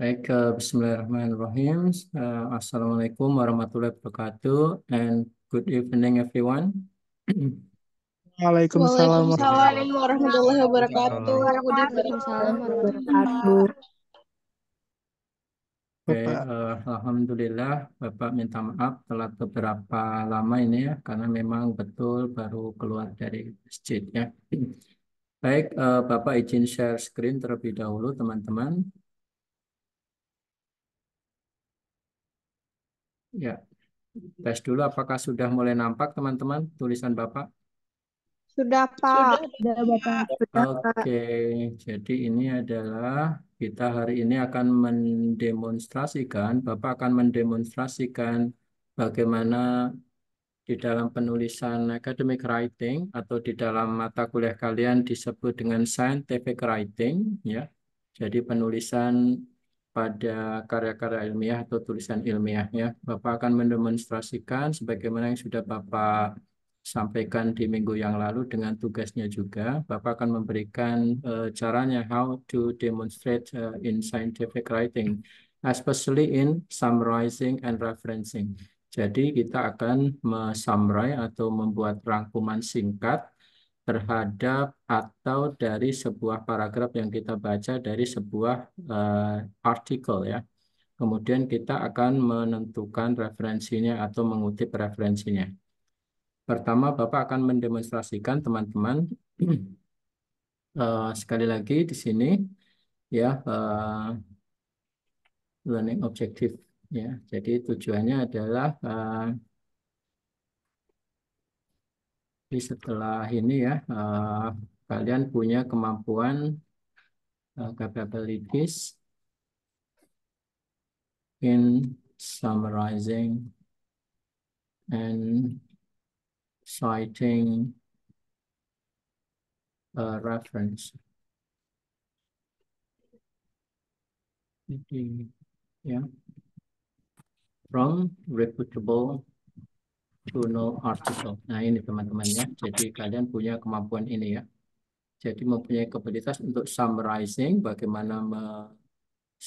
Baik, uh, Bismillahirrahmanirrahim. Uh, Assalamualaikum warahmatullahi wabarakatuh, and good evening everyone. Waalaikumsalam warahmatullahi wabarakatuh. Waalaikumsalam warahmatullahi wabarakatuh. Oke, okay, uh, eh, alhamdulillah Bapak minta maaf telat beberapa lama ini ya, karena memang betul baru keluar dari masjid ya. Baik, uh, Bapak izin share screen terlebih dahulu teman-teman. Ya. Mm-hmm. Tes dulu apakah sudah mulai nampak teman-teman tulisan Bapak? Sudah, Pak. Sudah, Bapak. Sudah, Pak. Oke, jadi ini adalah kita hari ini akan mendemonstrasikan, Bapak akan mendemonstrasikan bagaimana di dalam penulisan academic writing atau di dalam mata kuliah kalian disebut dengan scientific writing, ya. Jadi penulisan pada karya-karya ilmiah atau tulisan ilmiah, ya, Bapak akan mendemonstrasikan sebagaimana yang sudah Bapak sampaikan di minggu yang lalu dengan tugasnya juga. Bapak akan memberikan uh, caranya how to demonstrate uh, in scientific writing, especially in summarizing and referencing. Jadi kita akan summarize atau membuat rangkuman singkat terhadap atau dari sebuah paragraf yang kita baca dari sebuah uh, artikel ya. Kemudian kita akan menentukan referensinya atau mengutip referensinya. Pertama, Bapak akan mendemonstrasikan teman-teman uh, sekali lagi di sini ya uh, learning objective ya. Jadi tujuannya adalah uh, jadi setelah ini ya, eh, kalian punya kemampuan uh, capabilities in summarizing and citing a eh, reference. Jadi, ya, yeah. from reputable to know artikel. Nah ini teman-teman ya. Jadi kalian punya kemampuan ini ya. Jadi mempunyai kapabilitas untuk summarizing, bagaimana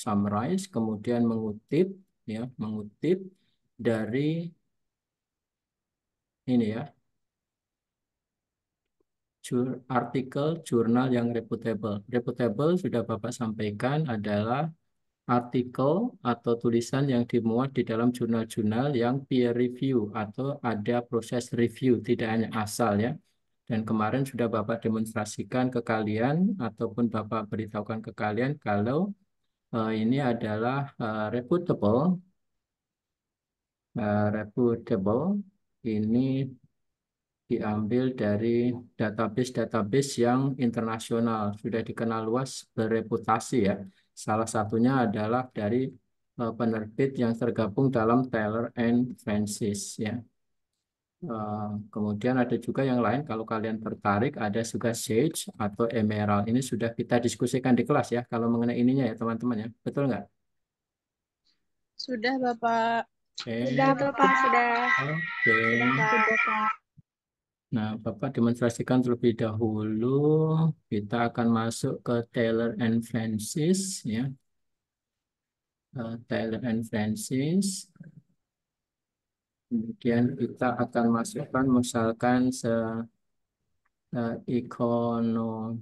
summarize, kemudian mengutip, ya, mengutip dari ini ya, jur, artikel jurnal yang reputable. Reputable sudah Bapak sampaikan adalah artikel atau tulisan yang dimuat di dalam jurnal-jurnal yang peer review atau ada proses review, tidak hanya asal ya. Dan kemarin sudah Bapak demonstrasikan ke kalian ataupun Bapak beritahukan ke kalian kalau uh, ini adalah uh, reputable. Uh, reputable ini diambil dari database-database yang internasional, sudah dikenal luas bereputasi ya. Salah satunya adalah dari eh, penerbit yang tergabung dalam Taylor and Francis ya. Eh, kemudian ada juga yang lain kalau kalian tertarik ada juga Sage atau Emerald. Ini sudah kita diskusikan di kelas ya kalau mengenai ininya ya teman-teman ya. Betul nggak? Sudah Bapak. Okay. Sudah Bapak. Sudah. Oke. Okay. Sudah, Bapak. Nah, Bapak demonstrasikan terlebih dahulu. Kita akan masuk ke Taylor and Francis, ya. Uh, Taylor and Francis. Kemudian kita akan masukkan misalkan se uh, eh, ekonom,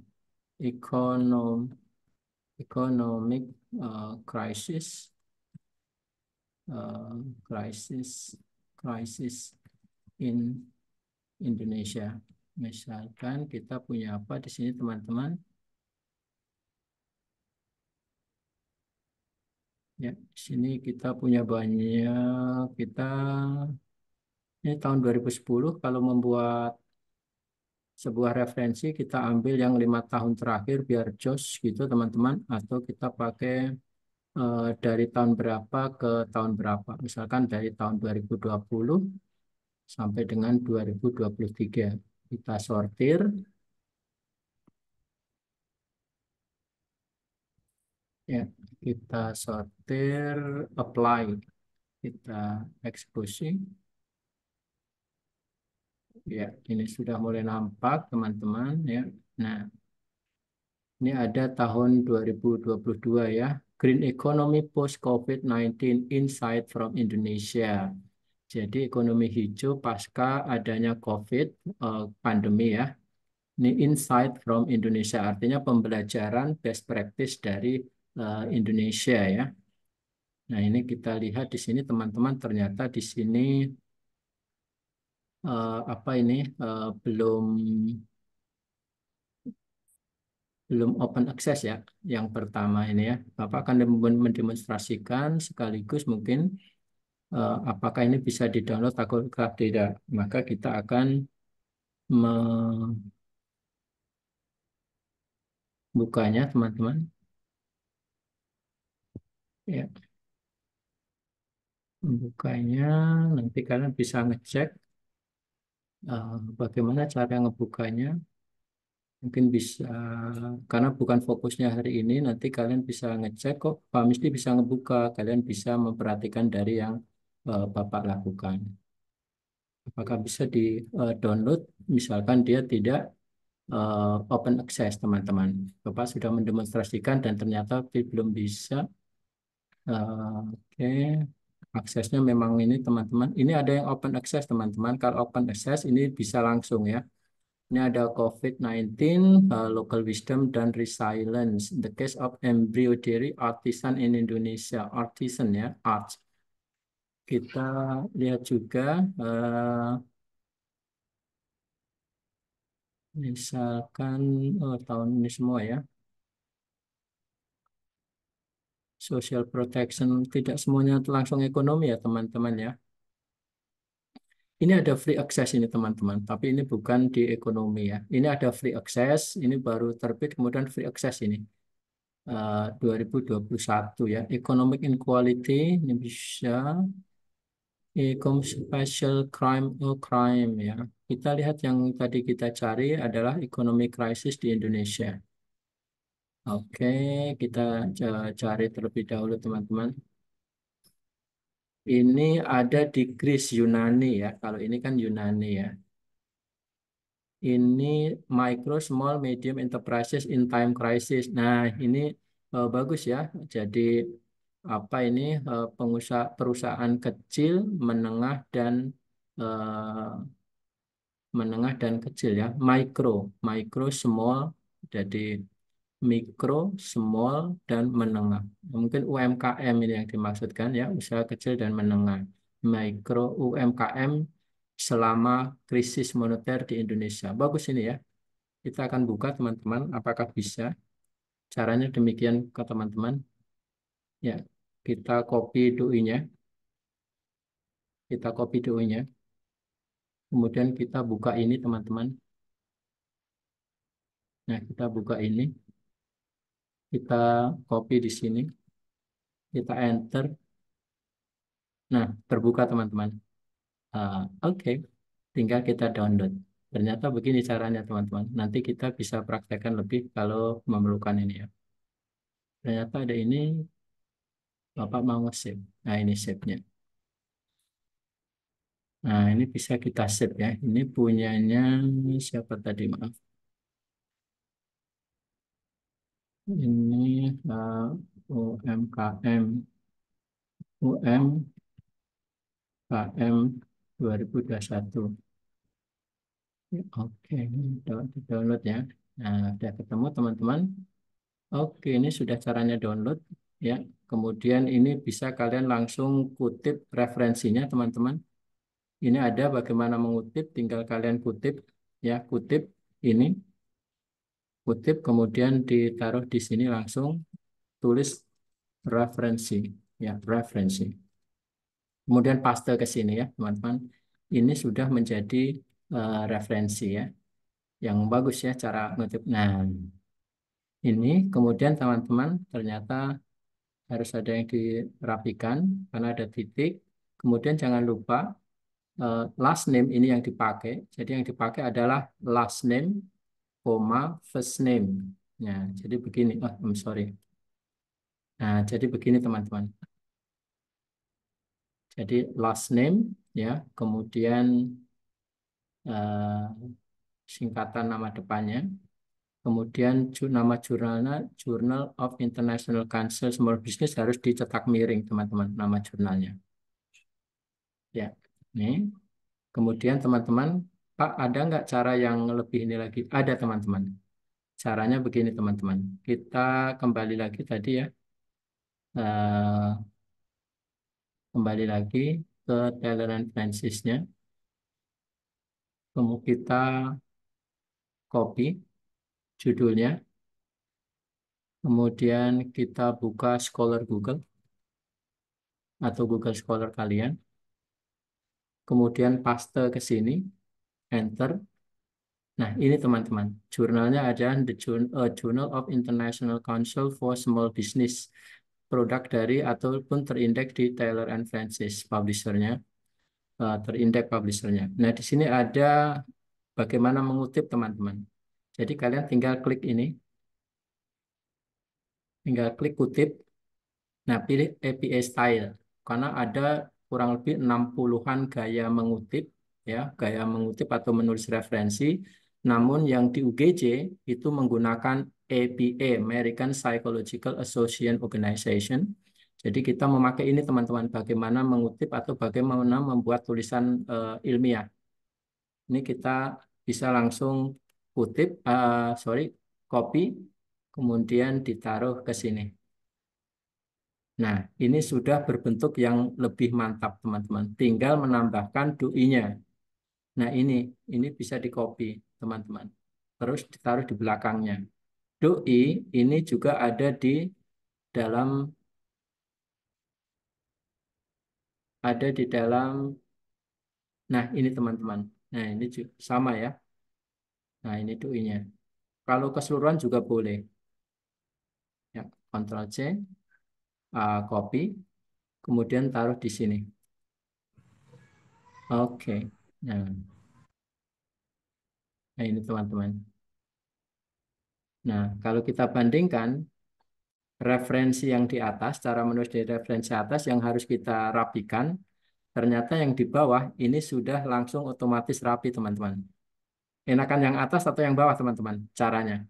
ekonom, economic uh, crisis, uh, crisis, crisis in Indonesia. Misalkan kita punya apa di sini teman-teman? Ya, di sini kita punya banyak kita ini tahun 2010 kalau membuat sebuah referensi kita ambil yang lima tahun terakhir biar jos gitu teman-teman atau kita pakai eh, dari tahun berapa ke tahun berapa misalkan dari tahun 2020 sampai dengan 2023. Kita sortir. Ya, kita sortir apply. Kita eksekusi. Ya, ini sudah mulai nampak teman-teman ya. Nah, ini ada tahun 2022 ya. Green Economy Post COVID-19 Insight from Indonesia. Jadi ekonomi hijau pasca adanya COVID uh, pandemi ya. Ini insight from Indonesia artinya pembelajaran best practice dari uh, Indonesia ya. Nah, ini kita lihat di sini teman-teman ternyata di sini uh, apa ini uh, belum belum open access ya yang pertama ini ya Bapak akan mendemonstrasikan sekaligus mungkin Eh, apakah ini bisa didownload takutkah tidak. Maka kita akan membukanya teman-teman. Ya. Membukanya nanti kalian bisa ngecek eh, bagaimana cara ngebukanya. Mungkin bisa karena bukan fokusnya hari ini nanti kalian bisa ngecek kok Pak Misti bisa ngebuka, kalian bisa memperhatikan dari yang uh, Bapak lakukan. Apakah bisa di-download eh, misalkan dia tidak uh, open access teman-teman. Bapak sudah mendemonstrasikan dan ternyata belum bisa. Uh, Oke, okay. aksesnya memang ini teman-teman. Ini ada yang open access teman-teman. Kalau open access ini bisa langsung ya. Ini ada COVID-19, uh, local wisdom, dan resilience. the case of embryo dairy artisan in Indonesia, artisan ya, arts kita lihat juga eh, misalkan oh, tahun ini semua ya social protection tidak semuanya langsung ekonomi ya teman-teman ya ini ada free access ini teman-teman tapi ini bukan di ekonomi ya ini ada free access ini baru terbit kemudian free access ini eh, uh, 2021 ya economic inequality ini bisa Hukum special crime or oh, crime ya. Kita lihat yang tadi kita cari adalah ekonomi krisis di Indonesia. Oke, kita cari terlebih dahulu teman-teman. Ini ada di Greece Yunani ya. Kalau ini kan Yunani ya. Ini micro, small, medium enterprises in time crisis. Nah, ini eh, bagus ya. Jadi apa ini eh, pengusaha perusahaan kecil, menengah dan eh, menengah dan kecil ya, mikro mikro small, jadi mikro, small dan menengah. Mungkin UMKM ini yang dimaksudkan ya, usaha kecil dan menengah. Mikro UMKM selama krisis moneter di Indonesia. Bagus ini ya. Kita akan buka teman-teman apakah bisa. Caranya demikian ke teman-teman. Ya, kita copy doi-nya. Kita copy doi-nya. Kemudian kita buka ini teman-teman. Nah, kita buka ini. Kita copy di sini. Kita enter. Nah, terbuka teman-teman. Uh, Oke, okay. tinggal kita download. Ternyata begini caranya teman-teman. Nanti kita bisa praktekkan lebih kalau memerlukan ini ya. Ternyata ada ini Bapak mau nge save Nah, ini shape-nya. Nah, ini bisa kita save ya. Ini punyanya siapa tadi, maaf. Ini uh, UMKM. UM KM 2021. Oke, di download ya. Nah, sudah ketemu teman-teman. Oke, ini sudah caranya download ya. Kemudian ini bisa kalian langsung kutip referensinya teman-teman. Ini ada bagaimana mengutip, tinggal kalian kutip ya, kutip ini. Kutip kemudian ditaruh di sini langsung tulis referensi ya, referensi. Kemudian paste ke sini ya, teman-teman. Ini sudah menjadi uh, referensi ya. Yang bagus ya cara ngutip. Nah, ini kemudian teman-teman ternyata harus ada yang dirapikan karena ada titik. Kemudian jangan lupa eh, last name ini yang dipakai. Jadi yang dipakai adalah last name, koma first name. Nah, jadi begini. Oh, I'm sorry. Nah, jadi begini teman-teman. Jadi last name ya, kemudian uh, singkatan nama depannya, Kemudian nama jurnalnya Journal of International Council Small Business harus dicetak miring, teman-teman, nama jurnalnya. Ya, ini. Kemudian teman-teman, Pak, ada nggak cara yang lebih ini lagi? Ada, teman-teman. Caranya begini, teman-teman. Kita kembali lagi tadi ya. Eh, kembali lagi ke Telegram Francisnya Kemudian kita copy judulnya. Kemudian kita buka Scholar Google atau Google Scholar kalian. Kemudian paste ke sini, enter. Nah, ini teman-teman, jurnalnya ada The Journal of International Council for Small Business. Produk dari ataupun terindeks di Taylor and Francis publishernya eh, terindeks publishernya. Nah, di sini ada bagaimana mengutip teman-teman. Jadi kalian tinggal klik ini. Tinggal klik kutip. Nah, pilih API style. Karena ada kurang lebih 60-an gaya mengutip, ya, gaya mengutip atau menulis referensi. Namun yang di UGC itu menggunakan APA, American Psychological Association Organization. Jadi kita memakai ini teman-teman, bagaimana mengutip atau bagaimana membuat tulisan uh, ilmiah. Ini kita bisa langsung kutip, uh, sorry, copy, kemudian ditaruh ke sini. Nah, ini sudah berbentuk yang lebih mantap, teman-teman. Tinggal menambahkan doi nya Nah, ini ini bisa di copy, teman-teman. Terus ditaruh di belakangnya. Doi ini juga ada di dalam ada di dalam Nah, ini teman-teman. Nah, ini juga sama ya. Nah, ini doinya. nya Kalau keseluruhan juga boleh. Ya, Ctrl C, uh, copy, kemudian taruh di sini. Oke. Okay. Ya. Nah. nah, ini teman-teman. Nah, kalau kita bandingkan referensi yang di atas, cara menulis dari referensi atas yang harus kita rapikan, ternyata yang di bawah ini sudah langsung otomatis rapi, teman-teman. Enakan yang atas atau yang bawah, teman-teman? Caranya.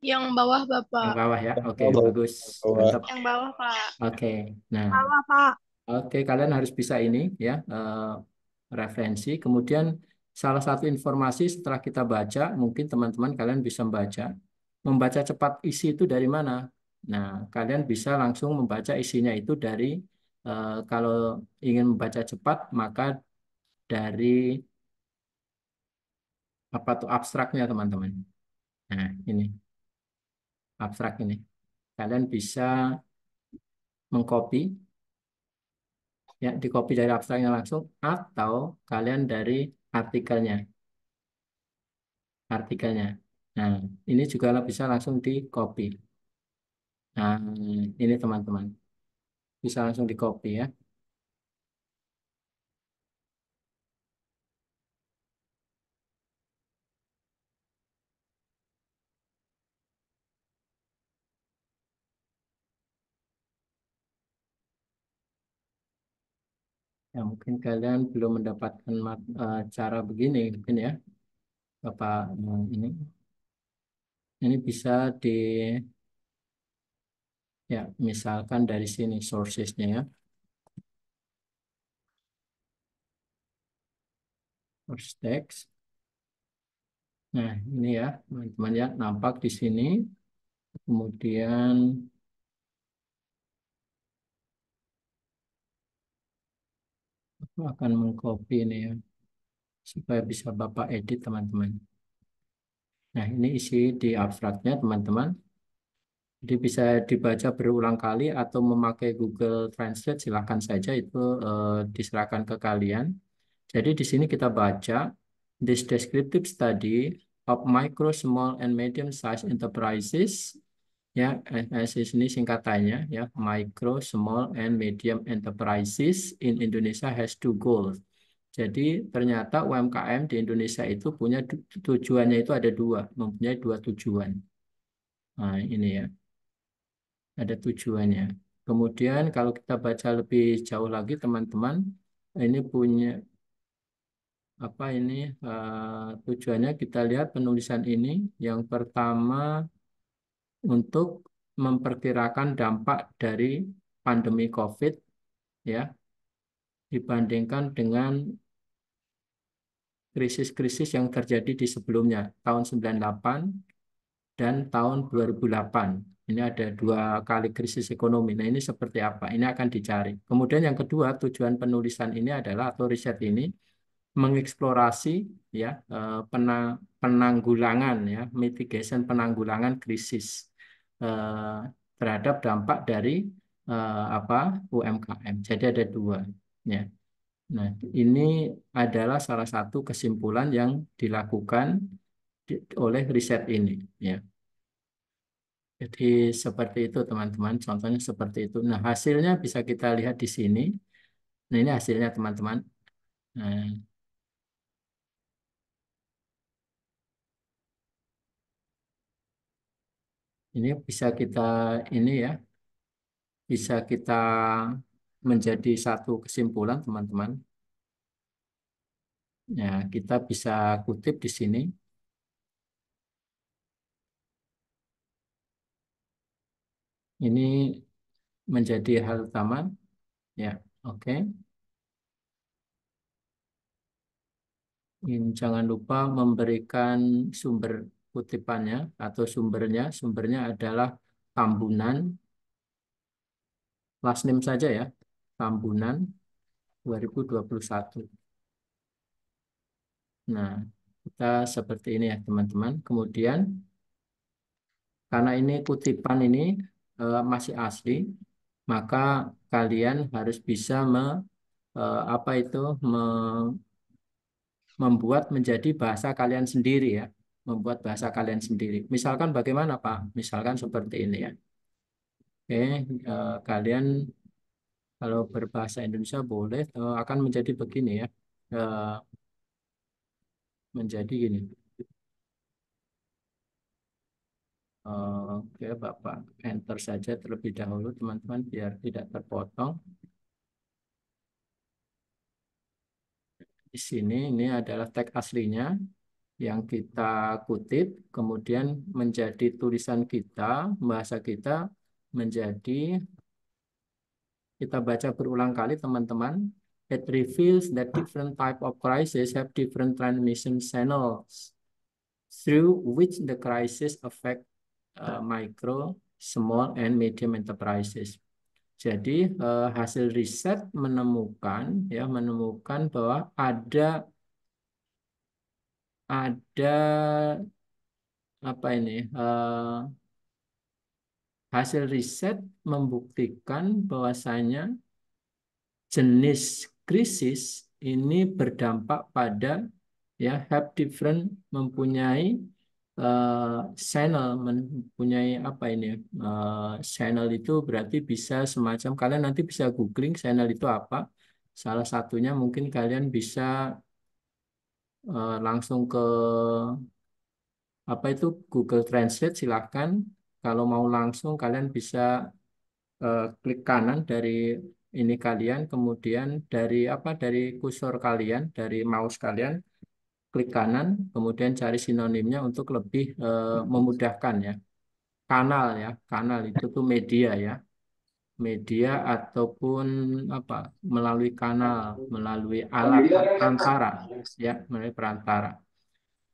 Yang bawah, Bapak. Yang bawah ya. Oke, okay, bagus. Mantap. Yang bawah, Pak. Oke. Okay. Nah. Bawah, Pak. Oke, okay, kalian harus bisa ini ya, uh, referensi. Kemudian salah satu informasi setelah kita baca, mungkin teman-teman kalian bisa membaca. Membaca cepat isi itu dari mana? Nah, kalian bisa langsung membaca isinya itu dari uh, kalau ingin membaca cepat maka dari apa tuh abstraknya teman-teman. Nah, ini abstrak ini. Kalian bisa mengcopy ya, di copy dari abstraknya langsung atau kalian dari artikelnya. Artikelnya. Nah, ini juga bisa langsung di copy. Nah, ini teman-teman. Bisa langsung di copy ya. Ya, mungkin kalian belum mendapatkan uh, cara begini mungkin ya. Bapak eh, ini. Ini bisa di ya, misalkan dari sini sourcesnya ya. Source text. Nah, ini ya, teman-teman ya, nampak di sini. Kemudian akan mengcopy ini ya supaya bisa Bapak edit teman-teman. Nah, ini isi di abstraknya teman-teman. Jadi bisa dibaca berulang kali atau memakai Google Translate silahkan saja itu eh, diserahkan ke kalian. Jadi di sini kita baca this descriptive study of micro, small, and medium size enterprises ya MSI ini singkatannya ya micro, small and medium enterprises in Indonesia has two goals. Jadi ternyata UMKM di Indonesia itu punya tujuannya itu ada dua, mempunyai dua tujuan. Nah, ini ya. Ada tujuannya. Kemudian kalau kita baca lebih jauh lagi teman-teman, ini punya apa ini uh, tujuannya kita lihat penulisan ini yang pertama untuk memperkirakan dampak dari pandemi COVID ya dibandingkan dengan krisis-krisis yang terjadi di sebelumnya tahun 98 dan tahun 2008. Ini ada dua kali krisis ekonomi. Nah, ini seperti apa? Ini akan dicari. Kemudian yang kedua, tujuan penulisan ini adalah atau riset ini mengeksplorasi ya eh, penang, penanggulangan ya mitigation penanggulangan krisis eh, terhadap dampak dari eh, apa UMKM. Jadi ada dua ya. Nah, ini adalah salah satu kesimpulan yang dilakukan oleh riset ini ya. Jadi seperti itu teman-teman, contohnya seperti itu. Nah, hasilnya bisa kita lihat di sini. Nah, ini hasilnya teman-teman. Nah, ini bisa kita ini ya bisa kita menjadi satu kesimpulan teman-teman. Ya, kita bisa kutip di sini. Ini menjadi hal utama. Ya, oke. Okay. Ini jangan lupa memberikan sumber kutipannya atau sumbernya. Sumbernya adalah Tambunan. Last name saja ya. Tambunan 2021. Nah, kita seperti ini ya teman-teman. Kemudian karena ini kutipan ini e, masih asli, maka kalian harus bisa me, e, apa itu me, membuat menjadi bahasa kalian sendiri ya membuat bahasa kalian sendiri. Misalkan bagaimana Pak? Misalkan seperti ini ya. Oke, uh, kalian kalau berbahasa Indonesia boleh uh, akan menjadi begini ya. Uh, menjadi gini. Oke, Bapak enter saja terlebih dahulu teman-teman biar tidak terpotong. Di sini ini adalah tag aslinya yang kita kutip, kemudian menjadi tulisan kita, bahasa kita menjadi kita baca berulang kali teman-teman. It reveals that different type of crisis have different transmission channels through which the crisis affect uh, micro, small, and medium enterprises. Jadi uh, hasil riset menemukan ya menemukan bahwa ada ada apa ini uh, hasil riset membuktikan bahwasanya jenis krisis ini berdampak pada ya have different mempunyai uh, channel mempunyai apa ini uh, channel itu berarti bisa semacam kalian nanti bisa googling channel itu apa salah satunya mungkin kalian bisa Eh, langsung ke apa itu Google Translate silahkan. Kalau mau langsung kalian bisa uh, klik kanan dari ini kalian, kemudian dari apa dari kursor kalian, dari mouse kalian, klik kanan, kemudian cari sinonimnya untuk lebih uh, memudahkan ya. Kanal ya, kanal itu tuh media ya media ataupun apa melalui kanal, melalui alat perantara, ya, melalui perantara.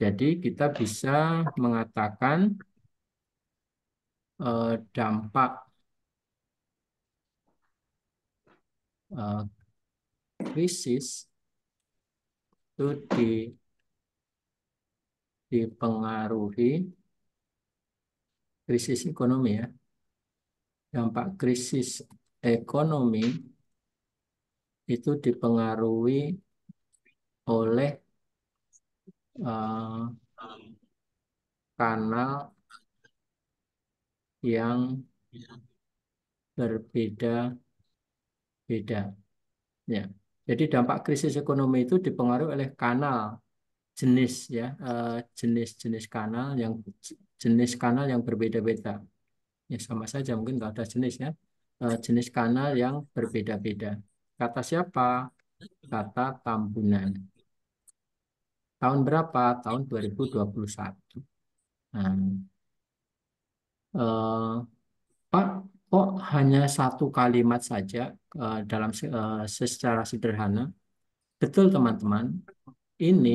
Jadi kita bisa mengatakan uh, dampak uh, krisis itu di, dipengaruhi krisis ekonomi ya dampak krisis ekonomi itu dipengaruhi oleh uh, kanal yang berbeda-beda. Ya. Jadi dampak krisis ekonomi itu dipengaruhi oleh kanal jenis ya, eh, jenis-jenis kanal yang jenis kanal yang berbeda-beda ya sama saja mungkin nggak ada jenis ya eh, jenis kanal yang berbeda-beda kata siapa kata Tambunan tahun berapa tahun 2021 nah, eh, Pak kok hanya satu kalimat saja eh, dalam eh, secara sederhana betul teman-teman ini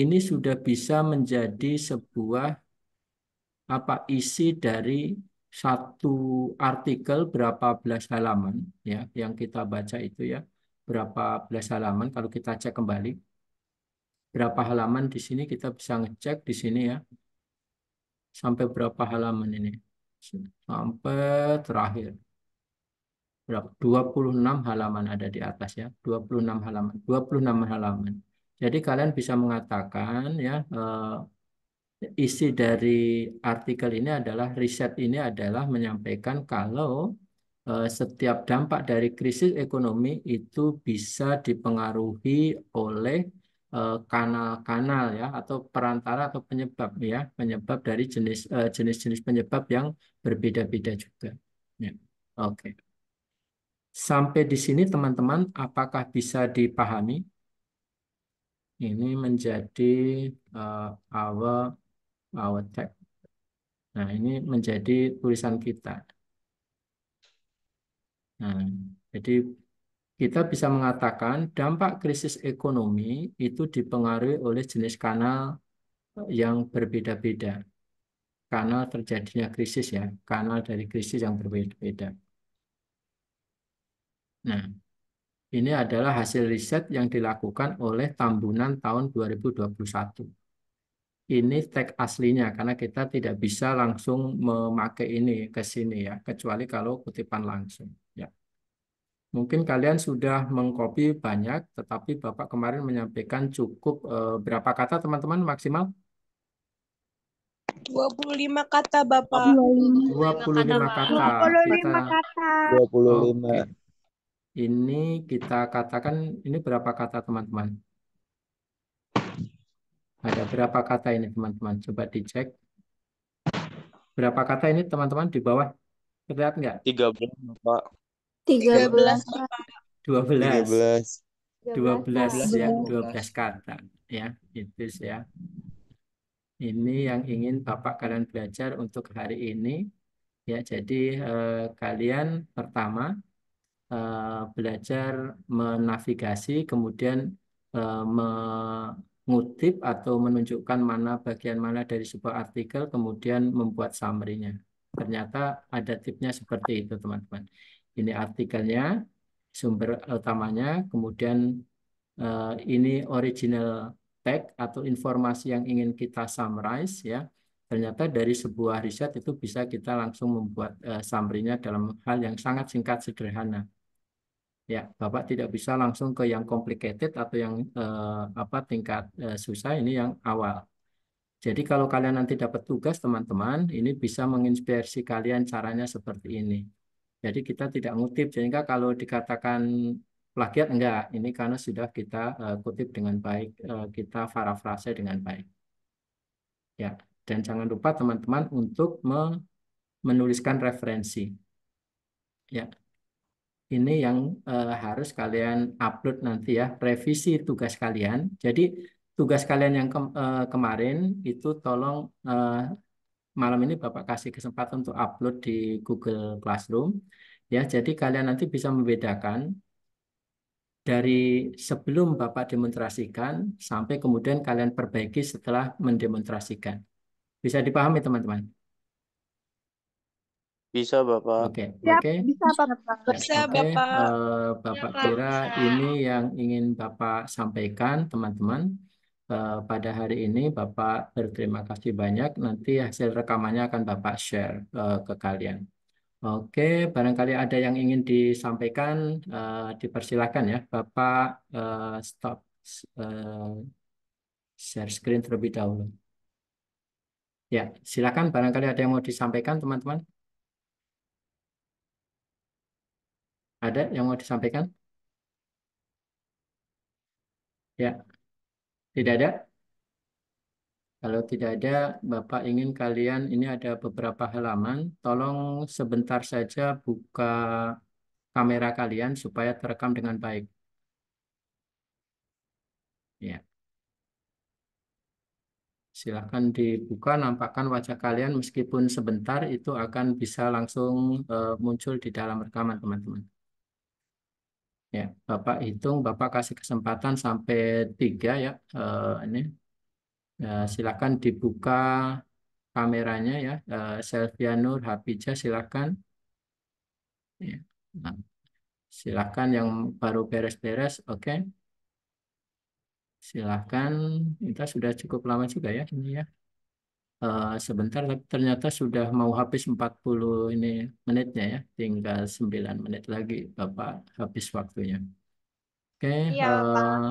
ini sudah bisa menjadi sebuah apa isi dari satu artikel berapa belas halaman ya yang kita baca itu ya berapa belas halaman kalau kita cek kembali berapa halaman di sini kita bisa ngecek di sini ya sampai berapa halaman ini sampai terakhir berapa 26 halaman ada di atas ya 26 halaman 26 halaman jadi kalian bisa mengatakan ya eh, isi dari artikel ini adalah riset ini adalah menyampaikan kalau eh, setiap dampak dari krisis ekonomi itu bisa dipengaruhi oleh eh, kanal-kanal ya atau perantara atau penyebab ya penyebab dari jenis eh, jenis-jenis penyebab yang berbeda-beda juga. Ya. Oke. Sampai di sini teman-teman apakah bisa dipahami? Ini menjadi uh, our our text. Nah, ini menjadi tulisan kita. Nah, jadi kita bisa mengatakan dampak krisis ekonomi itu dipengaruhi oleh jenis kanal yang berbeda-beda. Kanal terjadinya krisis ya, kanal dari krisis yang berbeda-beda. Nah, ini adalah hasil riset yang dilakukan oleh Tambunan tahun 2021 ini tag aslinya karena kita tidak bisa langsung memakai ini ke sini ya kecuali kalau kutipan langsung ya mungkin kalian sudah mengcopy banyak tetapi bapak kemarin menyampaikan cukup eh, berapa kata teman-teman maksimal 25 kata bapak 25 kata 25 kata 25 ini kita katakan ini berapa kata teman-teman ada berapa kata ini teman-teman? Coba dicek. Berapa kata ini teman-teman di bawah? Terlihat nggak? 13, Pak. 13, Pak. 12. 13. 12 ya, 12 kata ya, itu ya. Ini yang ingin Bapak kalian belajar untuk hari ini. Ya, jadi eh, kalian pertama eh, belajar menavigasi, kemudian eh, me ngutip atau menunjukkan mana bagian mana dari sebuah artikel kemudian membuat summary-nya. Ternyata ada tipnya seperti itu, teman-teman. Ini artikelnya, sumber utamanya, kemudian eh, ini original tag atau informasi yang ingin kita summarize ya. Ternyata dari sebuah riset itu bisa kita langsung membuat eh, summary-nya dalam hal yang sangat singkat sederhana. Ya, Bapak tidak bisa langsung ke yang complicated atau yang eh, apa tingkat eh, susah ini yang awal. Jadi kalau kalian nanti dapat tugas teman-teman, ini bisa menginspirasi kalian caranya seperti ini. Jadi kita tidak ngutip, sehingga kalau dikatakan plagiat enggak, ini karena sudah kita eh, kutip dengan baik, eh, kita parafrase dengan baik. Ya, dan jangan lupa teman-teman untuk menuliskan referensi. Ya, ini yang uh, harus kalian upload nanti ya, revisi tugas kalian. Jadi tugas kalian yang ke, uh, eh, kemarin itu tolong uh, malam ini Bapak kasih kesempatan untuk upload di Google Classroom. Ya, jadi kalian nanti bisa membedakan dari sebelum Bapak demonstrasikan sampai kemudian kalian perbaiki setelah mendemonstrasikan. Bisa dipahami teman-teman? Bisa, Bapak. Oke, okay. oke. Okay. Bisa, Bapak. Bisa, okay. Bapak. Uh, Bapak kira ini yang ingin Bapak sampaikan, teman-teman. Uh, pada hari ini Bapak berterima kasih banyak. Nanti hasil rekamannya akan Bapak share uh, ke kalian. Oke, barangkali ada yang ingin disampaikan, uh, dipersilakan ya. Bapak uh, stop uh, share screen terlebih dahulu. Ya, silakan barangkali ada yang mau disampaikan teman-teman. Ada yang mau disampaikan? Ya, tidak ada? Kalau tidak ada, Bapak ingin kalian ini ada beberapa halaman. Tolong sebentar saja buka kamera kalian supaya terekam dengan baik. Ya. Silakan dibuka, nampakkan wajah kalian meskipun sebentar itu akan bisa langsung eh, muncul di dalam rekaman teman-teman. Ya, Bapak hitung, Bapak kasih kesempatan sampai tiga ya. Uh, ini ya, silakan dibuka kameranya ya. Uh, eh, Selvia Nur Hapija silakan. Ya. Nah, silakan yang baru beres-beres, oke. Okay. Silakan. Kita sudah cukup lama juga ya ini ya. Eh, sebentar tapi ternyata sudah mau habis 40 ini menitnya ya tinggal 9 menit lagi Bapak habis waktunya oke okay, ya, Bapak. Eh, uh,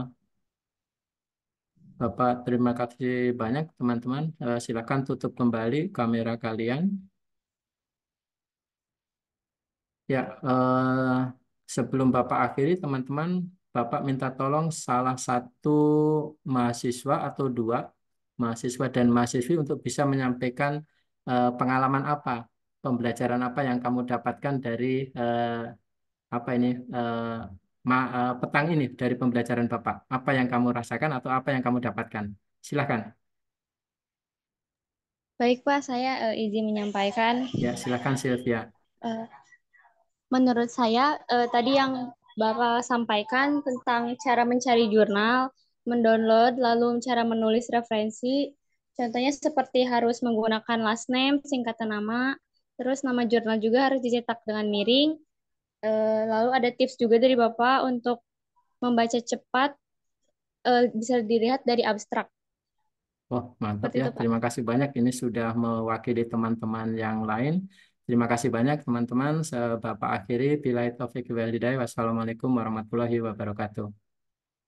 Bapak terima kasih banyak teman-teman uh, silakan tutup kembali kamera kalian ya uh, sebelum Bapak akhiri teman-teman Bapak minta tolong salah satu mahasiswa atau dua mahasiswa dan mahasiswi untuk bisa menyampaikan uh, pengalaman apa, pembelajaran apa yang kamu dapatkan dari uh, apa ini uh, ma, uh, petang ini dari pembelajaran Bapak. Apa yang kamu rasakan atau apa yang kamu dapatkan? Silakan. Baik Pak, saya uh, izin menyampaikan. Ya, silakan Sylvia. Uh, menurut saya uh, tadi yang Bapak sampaikan tentang cara mencari jurnal mendownload, lalu cara menulis referensi. Contohnya seperti harus menggunakan last name, singkatan nama, terus nama jurnal juga harus dicetak dengan miring. Eh, lalu ada tips juga dari Bapak untuk membaca cepat, eh, bisa dilihat dari abstrak. Oh, mantap ya. Itu, Terima kasih banyak. Ini sudah mewakili teman-teman yang lain. Terima kasih banyak teman-teman. Bapak akhiri. Bila taufik Wassalamualaikum warahmatullahi wabarakatuh.